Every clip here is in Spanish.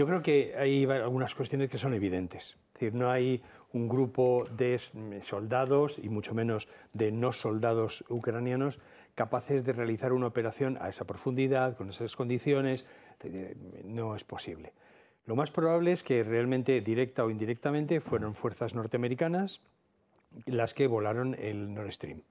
Yo creo que hay algunas cuestiones que son evidentes. no hay un grupo de mm, soldados, y mucho menos de no soldados ucranianos, capaces de realizar una operación a esa profundidad, con esas condiciones. No es posible. Lo más probable es que realmente, directa o indirectamente, fueron fuerzas norteamericanas las que volaron el Nord Stream.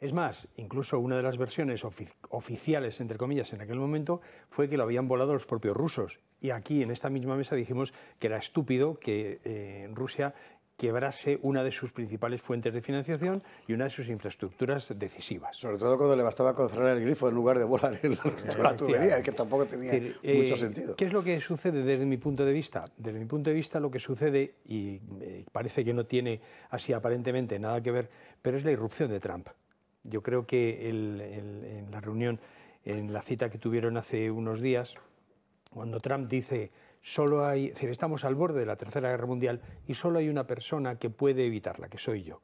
Es más, incluso una de las versiones oficiales, entre comillas, en aquel momento fue que lo habían volado los propios rusos. Y aquí, en esta misma mesa, dijimos que era estúpido que eh, Rusia quebrase una de sus principales fuentes de financiación y una de sus infraestructuras decisivas. Sobre todo cuando le bastaba con cerrar el grifo en lugar de volar el, la tubería, que tampoco tenía mucho eh, sentido. ¿Qué es lo que sucede desde mi punto de vista? Desde mi punto de vista lo que sucede, y eh, parece que no tiene así aparentemente nada que ver, pero es la irrupción de Trump. Yo creo que en la reunión, en la cita que tuvieron hace unos días, cuando Trump dice solo hay, estamos al borde de la Tercera Guerra Mundial y solo hay una persona que puede evitarla, que soy yo.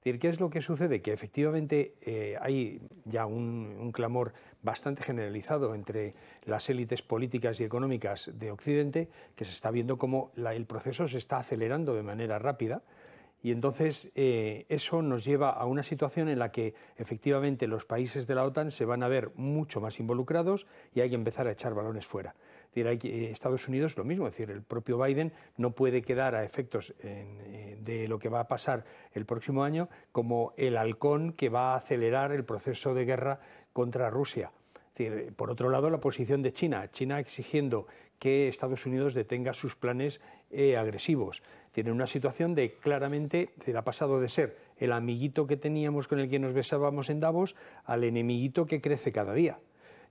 ¿qué es lo que sucede? Que efectivamente eh, hay ya un, clamor bastante generalizado entre las élites políticas y económicas de Occidente, que se está viendo como el proceso se está acelerando de manera rápida. Y entonces eh, eso nos lleva a una situación en la que efectivamente los países de la OTAN se van a ver mucho más involucrados y hay que empezar a echar balones fuera. Eh, Estados Unidos lo mismo, es decir, el propio Biden no puede quedar a efectos eh, de lo que va a pasar el próximo año como el halcón que va a acelerar el proceso de guerra contra Rusia por otro lado, la posición de China, China exigiendo que Estados Unidos detenga sus planes eh, agresivos. Tiene una situación de claramente, ha pasado de ser el amiguito que teníamos con el que nos besábamos en Davos al enemiguito que crece cada día.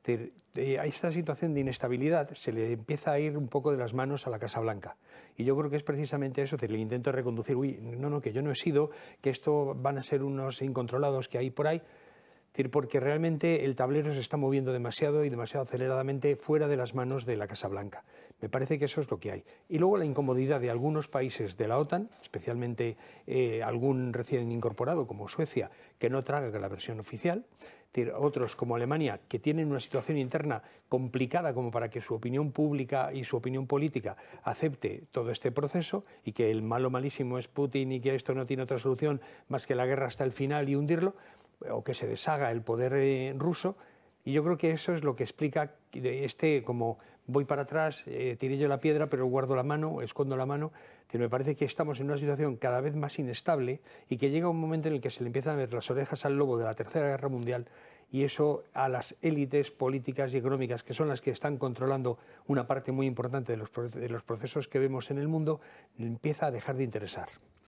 Eh, a esta situación de inestabilidad se le empieza a ir un poco de las manos a la Casa Blanca. Y yo creo que es precisamente eso, el intento de reconducir, uy, no, no, que yo no he sido, que esto van a ser unos incontrolados que hay por ahí porque realmente el tablero se está moviendo demasiado y demasiado aceleradamente fuera de las manos de la Casa Blanca. Me parece que eso es lo que hay. Y luego la incomodidad de algunos países de la OTAN, especialmente eh, algún recién incorporado como Suecia, que no traga la versión oficial, otros como Alemania, que tienen una situación interna complicada como para que su opinión pública y su opinión política acepte todo este proceso y que el malo malísimo es Putin y que esto no tiene otra solución más que la guerra hasta el final y hundirlo, o que se deshaga el poder eh, ruso, y yo creo que eso es lo que explica este como voy para atrás, eh, tiré yo la piedra, pero guardo la mano, escondo la mano. Que me parece que estamos en una situación cada vez más inestable y que llega un momento en el que se le empiezan a ver las orejas al lobo de la Tercera Guerra Mundial y eso a las élites políticas y económicas, que son las que están controlando una parte muy importante de los procesos que vemos en el mundo, empieza a dejar de interesar.